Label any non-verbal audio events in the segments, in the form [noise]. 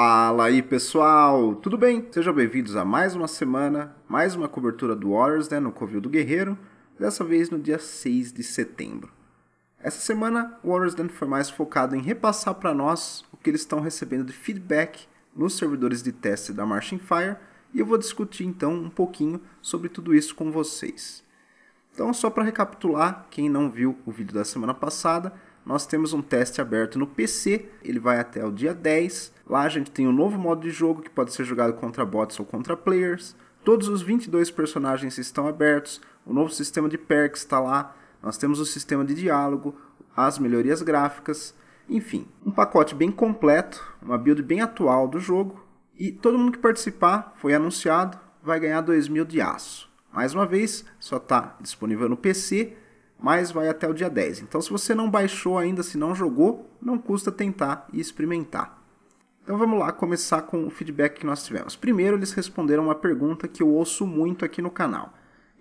Fala aí pessoal, tudo bem? Sejam bem-vindos a mais uma semana, mais uma cobertura do Warriors né, no Covil do Guerreiro, dessa vez no dia 6 de setembro. Essa semana o Warriors Den né, foi mais focado em repassar para nós o que eles estão recebendo de feedback nos servidores de teste da Marching Fire e eu vou discutir então um pouquinho sobre tudo isso com vocês. Então, só para recapitular, quem não viu o vídeo da semana passada, nós temos um teste aberto no PC, ele vai até o dia 10. Lá a gente tem um novo modo de jogo que pode ser jogado contra bots ou contra players. Todos os 22 personagens estão abertos, o novo sistema de perks está lá, nós temos o sistema de diálogo, as melhorias gráficas, enfim, um pacote bem completo, uma build bem atual do jogo. E todo mundo que participar, foi anunciado, vai ganhar 2 mil de aço. Mais uma vez, só está disponível no PC, mas vai até o dia 10. Então, se você não baixou ainda, se não jogou, não custa tentar e experimentar. Então vamos lá começar com o feedback que nós tivemos. Primeiro, eles responderam uma pergunta que eu ouço muito aqui no canal.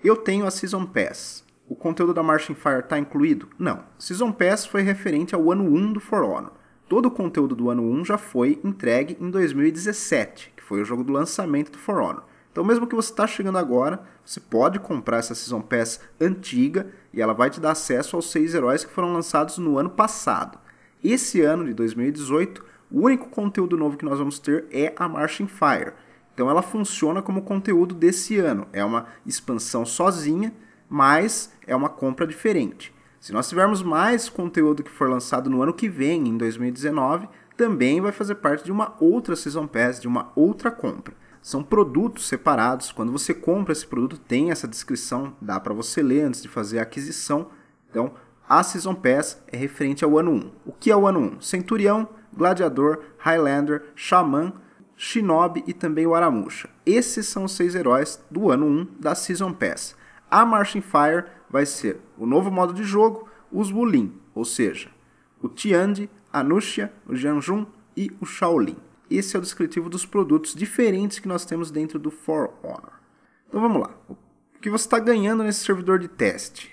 Eu tenho a Season Pass. O conteúdo da Marching Fire está incluído? Não. Season Pass foi referente ao ano 1 do For Honor. Todo o conteúdo do ano 1 já foi entregue em 2017, que foi o jogo do lançamento do For Honor. Então, mesmo que você está chegando agora, você pode comprar essa Season Pass antiga e ela vai te dar acesso aos seis heróis que foram lançados no ano passado. Esse ano de 2018, o único conteúdo novo que nós vamos ter é a Marching Fire. Então, ela funciona como conteúdo desse ano. É uma expansão sozinha, mas é uma compra diferente. Se nós tivermos mais conteúdo que for lançado no ano que vem, em 2019, também vai fazer parte de uma outra Season Pass, de uma outra compra são produtos separados. Quando você compra esse produto, tem essa descrição, dá para você ler antes de fazer a aquisição. Então, a Season Pass é referente ao ano 1. O que é o ano 1? Centurião, Gladiador, Highlander, Xamã, Shinobi e também o Aramusha. Esses são os seis heróis do ano 1 da Season Pass. A Marching Fire vai ser o novo modo de jogo, os Wulin, ou seja, o Tiandi, a Nuxia, o Jianjun e o Shaolin esse é o descritivo dos produtos diferentes que nós temos dentro do For Honor. Então vamos lá. O que você está ganhando nesse servidor de teste?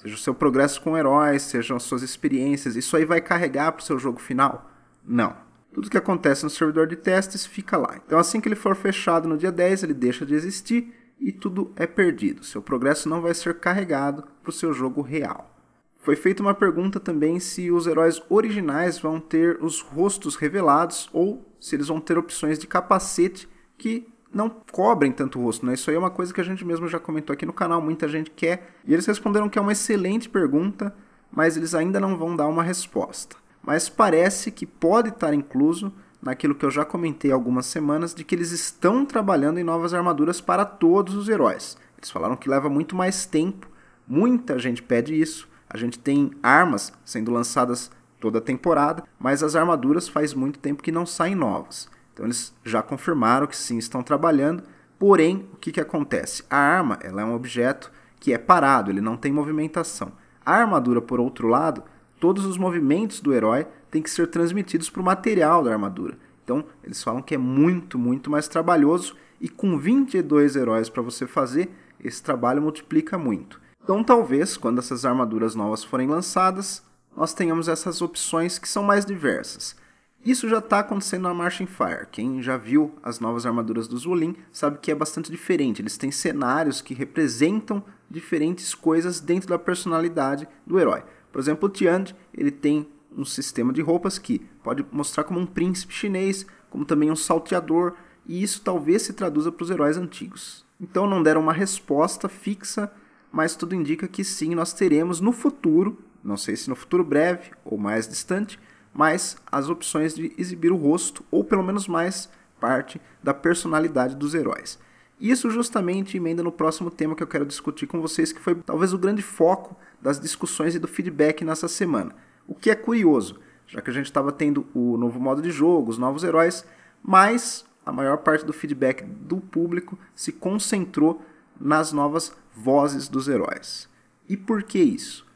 Seja o seu progresso com heróis, sejam as suas experiências, isso aí vai carregar para o seu jogo final? Não. Tudo que acontece no servidor de testes fica lá. Então assim que ele for fechado no dia 10, ele deixa de existir e tudo é perdido. Seu progresso não vai ser carregado para o seu jogo real. Foi feita uma pergunta também se os heróis originais vão ter os rostos revelados ou se eles vão ter opções de capacete que não cobrem tanto o rosto, né? Isso aí é uma coisa que a gente mesmo já comentou aqui no canal, muita gente quer. E eles responderam que é uma excelente pergunta, mas eles ainda não vão dar uma resposta. Mas parece que pode estar incluso naquilo que eu já comentei algumas semanas, de que eles estão trabalhando em novas armaduras para todos os heróis. Eles falaram que leva muito mais tempo, muita gente pede isso. A gente tem armas sendo lançadas toda a temporada, mas as armaduras faz muito tempo que não saem novas. Então eles já confirmaram que sim estão trabalhando, porém o que, que acontece? A arma ela é um objeto que é parado, ele não tem movimentação. A armadura, por outro lado, todos os movimentos do herói têm que ser transmitidos para o material da armadura. Então eles falam que é muito, muito mais trabalhoso e com 22 heróis para você fazer, esse trabalho multiplica muito. Então, talvez, quando essas armaduras novas forem lançadas, nós tenhamos essas opções que são mais diversas. Isso já está acontecendo na Marching Fire. Quem já viu as novas armaduras do Zulin sabe que é bastante diferente. Eles têm cenários que representam diferentes coisas dentro da personalidade do herói. Por exemplo, o Tian, ele tem um sistema de roupas que pode mostrar como um príncipe chinês, como também um salteador, e isso talvez se traduza para os heróis antigos. Então não deram uma resposta fixa, mas tudo indica que sim, nós teremos no futuro não sei se no futuro breve ou mais distante, mas as opções de exibir o rosto ou pelo menos mais parte da personalidade dos heróis. Isso justamente emenda no próximo tema que eu quero discutir com vocês, que foi talvez o grande foco das discussões e do feedback nessa semana. O que é curioso, já que a gente estava tendo o novo modo de jogo, os novos heróis, mas a maior parte do feedback do público se concentrou nas novas vozes dos heróis. E por que isso?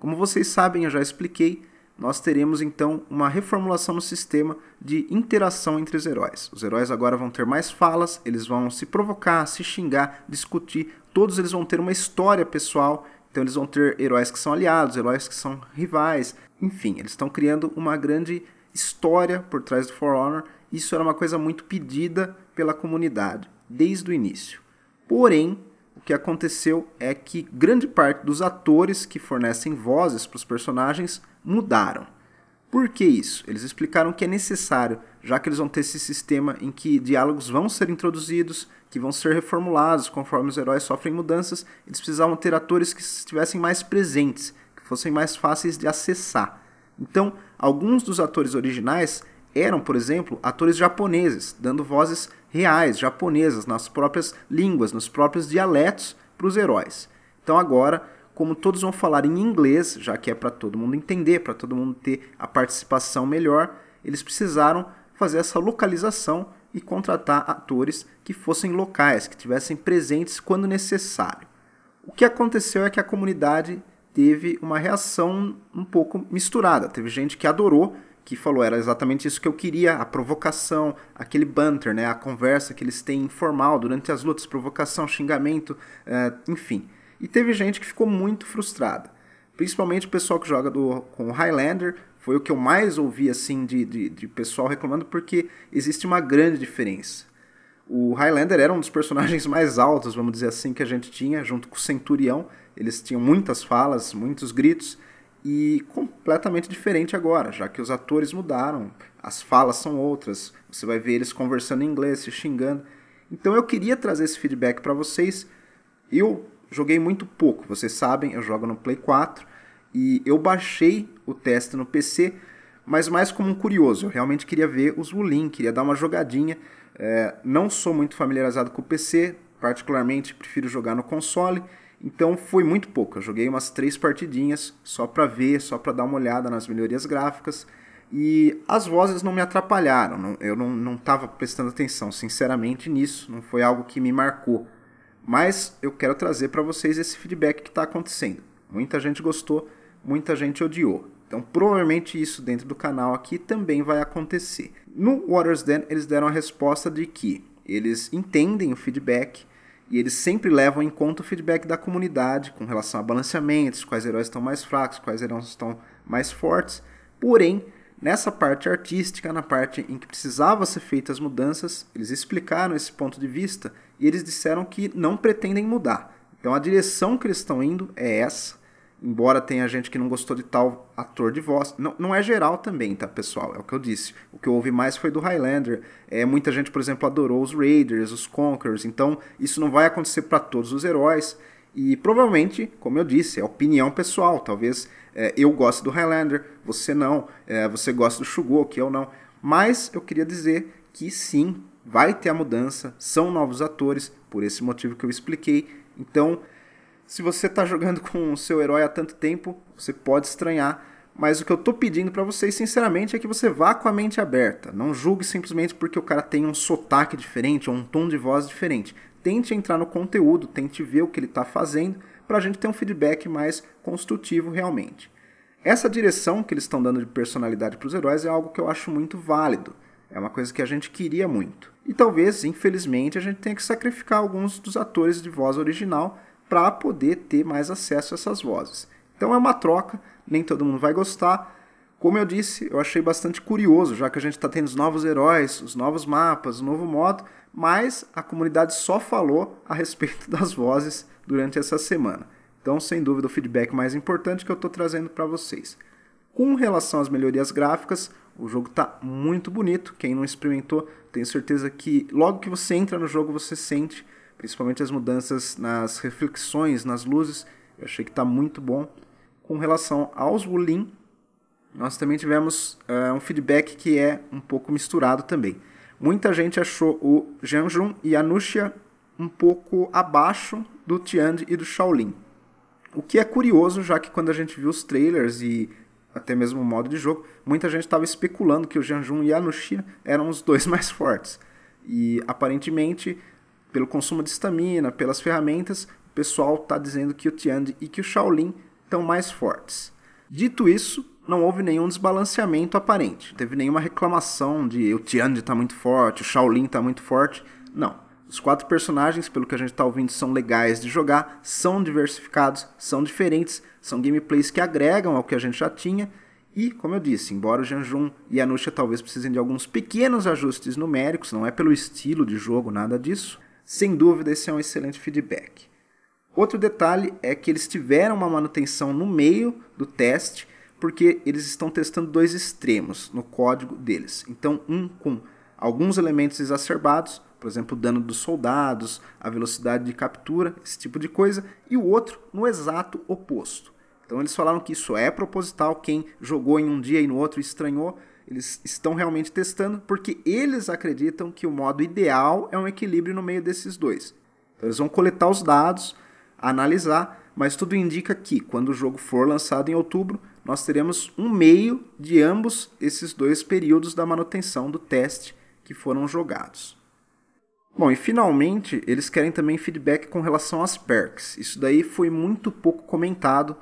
Como vocês sabem, eu já expliquei, nós teremos então uma reformulação no sistema de interação entre os heróis. Os heróis agora vão ter mais falas, eles vão se provocar, se xingar, discutir, todos eles vão ter uma história pessoal, então eles vão ter heróis que são aliados, heróis que são rivais, enfim, eles estão criando uma grande história por trás do For Honor. Isso era uma coisa muito pedida pela comunidade desde o início. Porém, o que aconteceu é que grande parte dos atores que fornecem vozes para os personagens mudaram. Por que isso? Eles explicaram que é necessário, já que eles vão ter esse sistema em que diálogos vão ser introduzidos, que vão ser reformulados conforme os heróis sofrem mudanças, eles precisavam ter atores que estivessem mais presentes, que fossem mais fáceis de acessar. Então, alguns dos atores originais eram, por exemplo, atores japoneses, dando vozes reais, japonesas, nas próprias línguas, nos próprios dialetos para os heróis. Então agora, como todos vão falar em inglês, já que é para todo mundo entender, para todo mundo ter a participação melhor, eles precisaram fazer essa localização e contratar atores que fossem locais, que tivessem presentes quando necessário. O que aconteceu é que a comunidade teve uma reação um pouco misturada. Teve gente que adorou que falou, era exatamente isso que eu queria, a provocação, aquele banter, né, a conversa que eles têm informal durante as lutas, provocação, xingamento, eh, enfim. E teve gente que ficou muito frustrada, principalmente o pessoal que joga do, com o Highlander, foi o que eu mais ouvi assim de, de, de pessoal reclamando, porque existe uma grande diferença. O Highlander era um dos personagens mais altos, vamos dizer assim, que a gente tinha, junto com o Centurião. Eles tinham muitas falas, muitos gritos, e completamente diferente agora, já que os atores mudaram, as falas são outras, você vai ver eles conversando em inglês, se xingando. Então eu queria trazer esse feedback para vocês. Eu joguei muito pouco, vocês sabem, eu jogo no Play 4 e eu baixei o teste no PC, mas mais como um curioso. Eu realmente queria ver os Wulin, queria dar uma jogadinha. É, não sou muito familiarizado com o PC, particularmente prefiro jogar no console então foi muito pouco. Eu joguei umas três partidinhas só para ver, só para dar uma olhada nas melhorias gráficas. E as vozes não me atrapalharam, não, eu não estava prestando atenção, sinceramente, nisso. Não foi algo que me marcou. Mas eu quero trazer para vocês esse feedback que está acontecendo. Muita gente gostou, muita gente odiou. Então, provavelmente isso dentro do canal aqui também vai acontecer. No Waters Den, eles deram a resposta de que eles entendem o feedback, e eles sempre levam em conta o feedback da comunidade com relação a balanceamentos, quais heróis estão mais fracos, quais heróis estão mais fortes. Porém, nessa parte artística, na parte em que precisava ser feitas as mudanças, eles explicaram esse ponto de vista e eles disseram que não pretendem mudar. Então a direção que eles estão indo é essa, embora tenha gente que não gostou de tal ator de voz. Não, não é geral também, tá, pessoal? É o que eu disse. O que eu ouvi mais foi do Highlander. É, muita gente, por exemplo, adorou os Raiders, os Conquerors. Então, isso não vai acontecer para todos os heróis. E provavelmente, como eu disse, é opinião pessoal. Talvez é, eu goste do Highlander, você não. É, você gosta do que eu não. Mas eu queria dizer que sim, vai ter a mudança. São novos atores, por esse motivo que eu expliquei. Então, se você está jogando com o seu herói há tanto tempo, você pode estranhar, mas o que eu estou pedindo para vocês, sinceramente, é que você vá com a mente aberta. Não julgue simplesmente porque o cara tem um sotaque diferente ou um tom de voz diferente. Tente entrar no conteúdo, tente ver o que ele está fazendo, para a gente ter um feedback mais construtivo realmente. Essa direção que eles estão dando de personalidade para os heróis é algo que eu acho muito válido. É uma coisa que a gente queria muito. E talvez, infelizmente, a gente tenha que sacrificar alguns dos atores de voz original para poder ter mais acesso a essas vozes. Então é uma troca, nem todo mundo vai gostar. Como eu disse, eu achei bastante curioso, já que a gente está tendo os novos heróis, os novos mapas, o novo modo, mas a comunidade só falou a respeito [laughs] das vozes durante essa semana. Então, sem dúvida, o feedback mais importante que eu estou trazendo para vocês. Com relação às melhorias gráficas, o jogo está muito bonito. Quem não experimentou, tenho certeza que logo que você entra no jogo você sente principalmente as mudanças nas reflexões, nas luzes, eu achei que está muito bom. Com relação aos Wulin, nós também tivemos uh, um feedback que é um pouco misturado também. Muita gente achou o Janjun e a Nuxia um pouco abaixo do Tiand e do Shaolin. O que é curioso, já que quando a gente viu os trailers e até mesmo o modo de jogo, muita gente estava especulando que o Janjun e a Nuxia eram os dois [laughs] mais fortes. E aparentemente pelo consumo de estamina, pelas ferramentas, o pessoal está dizendo que o Tiandi e que o Shaolin estão mais fortes. Dito isso, não houve nenhum desbalanceamento aparente. Teve nenhuma reclamação de o Tiandi está muito forte, o Shaolin está muito forte. Não. Os quatro personagens, pelo que a gente está ouvindo, são legais de jogar, são diversificados, são diferentes, são gameplays que agregam ao que a gente já tinha. E, como eu disse, embora o Janjun e a Nusha talvez precisem de alguns pequenos ajustes numéricos, não é pelo estilo de jogo, nada disso, sem dúvida, esse é um excelente feedback. Outro detalhe é que eles tiveram uma manutenção no meio do teste, porque eles estão testando dois extremos no código deles. Então, um com alguns elementos exacerbados, por exemplo, o dano dos soldados, a velocidade de captura, esse tipo de coisa, e o outro no exato oposto. Então, eles falaram que isso é proposital, quem jogou em um dia e no outro estranhou, eles estão realmente testando porque eles acreditam que o modo ideal é um equilíbrio no meio desses dois. Então, eles vão coletar os dados, analisar, mas tudo indica que quando o jogo for lançado em outubro, nós teremos um meio de ambos esses dois períodos da manutenção do teste que foram jogados. Bom, e finalmente, eles querem também feedback com relação às perks. Isso daí foi muito pouco comentado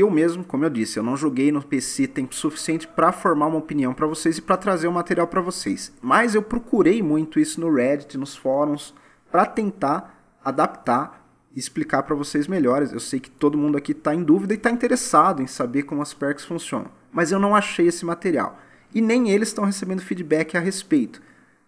eu mesmo, como eu disse, eu não joguei no PC tempo suficiente para formar uma opinião para vocês e para trazer o um material para vocês. Mas eu procurei muito isso no Reddit, nos fóruns, para tentar adaptar e explicar para vocês melhores. Eu sei que todo mundo aqui está em dúvida e está interessado em saber como as perks funcionam, mas eu não achei esse material. E nem eles estão recebendo feedback a respeito.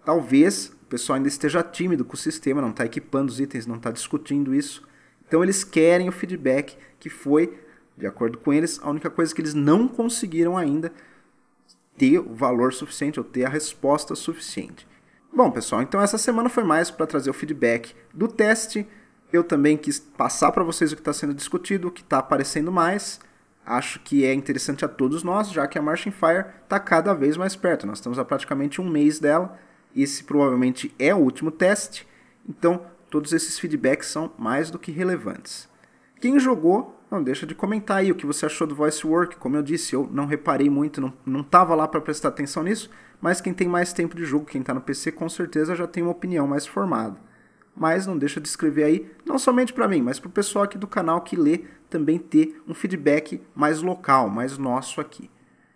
Talvez o pessoal ainda esteja tímido com o sistema, não está equipando os itens, não está discutindo isso. Então eles querem o feedback que foi de acordo com eles, a única coisa que eles não conseguiram ainda ter o valor suficiente ou ter a resposta suficiente. Bom, pessoal, então essa semana foi mais para trazer o feedback do teste. Eu também quis passar para vocês o que está sendo discutido, o que está aparecendo mais. Acho que é interessante a todos nós, já que a Marching Fire está cada vez mais perto. Nós estamos a praticamente um mês dela. Esse provavelmente é o último teste. Então, todos esses feedbacks são mais do que relevantes. Quem jogou não deixa de comentar aí o que você achou do voice work. Como eu disse, eu não reparei muito, não, não tava lá para prestar atenção nisso, mas quem tem mais tempo de jogo, quem está no PC, com certeza já tem uma opinião mais formada. Mas não deixa de escrever aí, não somente para mim, mas para o pessoal aqui do canal que lê também ter um feedback mais local, mais nosso aqui.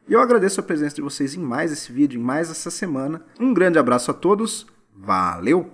E eu agradeço a presença de vocês em mais esse vídeo, em mais essa semana. Um grande abraço a todos, valeu!